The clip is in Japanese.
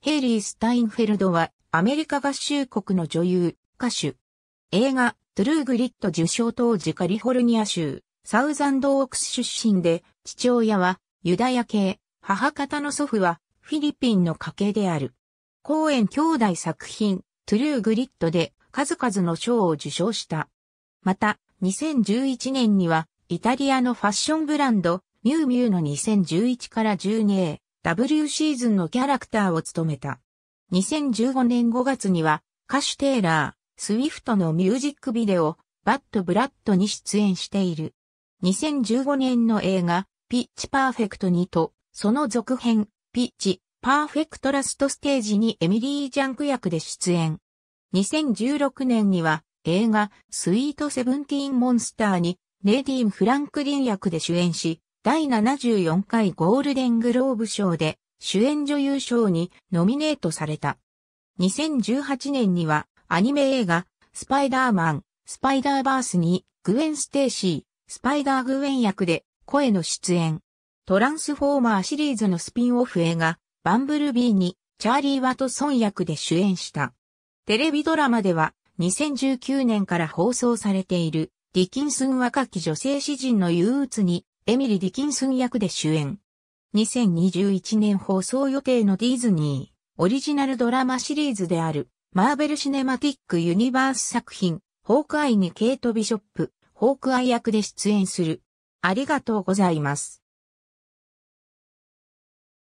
ヘイリー・スタインフェルドはアメリカ合衆国の女優、歌手。映画、トゥルー・グリッド受賞当時カリフォルニア州、サウザンド・オークス出身で、父親はユダヤ系、母方の祖父はフィリピンの家系である。公演兄弟作品、トゥルー・グリッドで数々の賞を受賞した。また、2011年には、イタリアのファッションブランド、ミューミューの2011から12へ、W シーズンのキャラクターを務めた。2015年5月には、歌手テイラー、スウィフトのミュージックビデオ、バッド・ブラッドに出演している。2015年の映画、ピッチ・パーフェクト2と、その続編、ピッチ・パーフェクト・ラスト・ステージにエミリー・ジャンク役で出演。2016年には、映画、スイート・セブンティーン・モンスターに、ネディーン・フランクリン役で主演し、第74回ゴールデングローブ賞で主演女優賞にノミネートされた。2018年にはアニメ映画スパイダーマン、スパイダーバースにグエン・ステーシー、スパイダー・グエン役で声の出演。トランスフォーマーシリーズのスピンオフ映画バンブルビーにチャーリー・ワトソン役で主演した。テレビドラマでは2019年から放送されているディキンスン若き女性詩人の憂鬱にエミリ・ディキンスン役で主演。2021年放送予定のディズニー、オリジナルドラマシリーズである、マーベル・シネマティック・ユニバース作品、ホークアイにケイト・ビショップ、ホークアイ役で出演する。ありがとうございます。